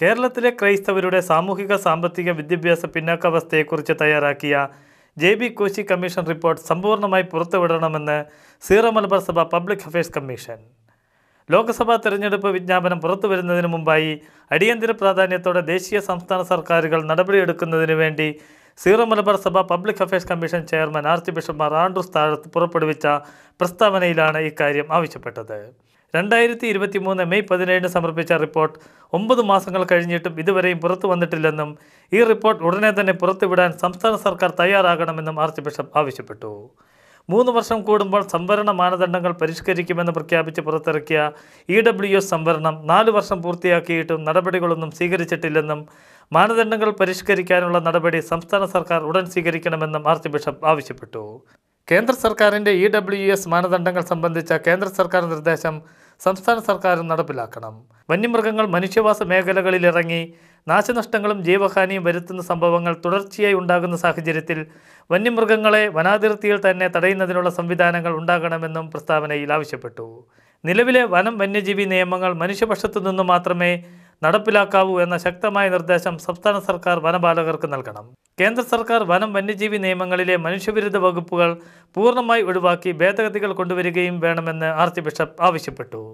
കേരളത്തിലെ ക്രൈസ്തവരുടെ സാമൂഹിക സാമ്പത്തിക വിദ്യാഭ്യാസ പിന്നാക്കാവസ്ഥയെക്കുറിച്ച് തയ്യാറാക്കിയ J B Koshy commission report സമ്പൂർണ്ണമായി പുറത്തുവിടണമെന്ന് Syro Malabar Sabha public affairs commission Lok Sabha തെരഞ്ഞെടുപ്പ് വിജ്ഞാപനം പുറത്തുവരുന്നതിന് മുമ്പായി അടിയന്തര പ്രാധാന്യത്തോടെ ദേശീയ സംസ്ഥാന സർക്കാരുകൾ നടപടിയെടുക്കുന്നതിന് വേണ്ടി Syro Malabar Sabha public affairs commission chairman archbishop Mar Andrews Thazhath പുറപ്പെടുവിച്ച പ്രസ്താവനയിലാണ് ഇക്കാര്യം ആവശ്യപ്പെട്ടത് രണ്ടായിരത്തി ഇരുപത്തി മൂന്ന് മെയ് പതിനേഴിന് സമർപ്പിച്ച റിപ്പോർട്ട് ഒമ്പത് മാസങ്ങൾ കഴിഞ്ഞിട്ടും ഇതുവരെയും പുറത്തു വന്നിട്ടില്ലെന്നും ഈ റിപ്പോർട്ട് ഉടനെ തന്നെ പുറത്തുവിടാൻ സംസ്ഥാന സർക്കാർ തയ്യാറാകണമെന്നും ആർച്ച് ബിഷപ്പ് ആവശ്യപ്പെട്ടു മൂന്ന് വർഷം കൂടുമ്പോൾ സംവരണ മാനദണ്ഡങ്ങൾ പരിഷ്കരിക്കുമെന്ന് പ്രഖ്യാപിച്ച് പുറത്തിറക്കിയ ഇ ഡബ്ല്യു എസ് സംവരണം നാല് വർഷം പൂർത്തിയാക്കിയിട്ടും നടപടികളൊന്നും സ്വീകരിച്ചിട്ടില്ലെന്നും മാനദണ്ഡങ്ങൾ പരിഷ്കരിക്കാനുള്ള നടപടി സംസ്ഥാന സർക്കാർ ഉടൻ സ്വീകരിക്കണമെന്നും ആർച്ച് ബിഷപ്പ് ആവശ്യപ്പെട്ടു കേന്ദ്ര സർക്കാരിൻ്റെ ഇ e ഡബ്ല്യു എസ് മാനദണ്ഡങ്ങൾ സംബന്ധിച്ച കേന്ദ്ര സർക്കാർ നിർദ്ദേശം സംസ്ഥാന സർക്കാരും നടപ്പിലാക്കണം വന്യമൃഗങ്ങൾ മനുഷ്യവാസ മേഖലകളിലിറങ്ങി നാശനഷ്ടങ്ങളും ജീവഹാനിയും വരുത്തുന്ന സംഭവങ്ങൾ തുടർച്ചയായി ഉണ്ടാകുന്ന സാഹചര്യത്തിൽ വന്യമൃഗങ്ങളെ വനാതിർത്തിയിൽ തന്നെ തടയുന്നതിനുള്ള സംവിധാനങ്ങൾ ഉണ്ടാകണമെന്നും പ്രസ്താവനയിൽ ആവശ്യപ്പെട്ടു നിലവിലെ വനം വന്യജീവി നിയമങ്ങൾ മനുഷ്യപക്ഷത്തു നിന്ന് മാത്രമേ നടപ്പിലാക്കാവൂ എന്ന ശക്തമായ നിർദ്ദേശം സംസ്ഥാന സർക്കാർ വനപാലകർക്ക് നൽകണം കേന്ദ്ര സർക്കാർ വനം വന്യജീവി നിയമങ്ങളിലെ മനുഷ്യവിരുദ്ധ വകുപ്പുകൾ പൂർണ്ണമായി ഒഴിവാക്കി ഭേദഗതികൾ കൊണ്ടുവരികയും വേണമെന്ന് ആർച്ച് ബിഷപ്പ് ആവശ്യപ്പെട്ടു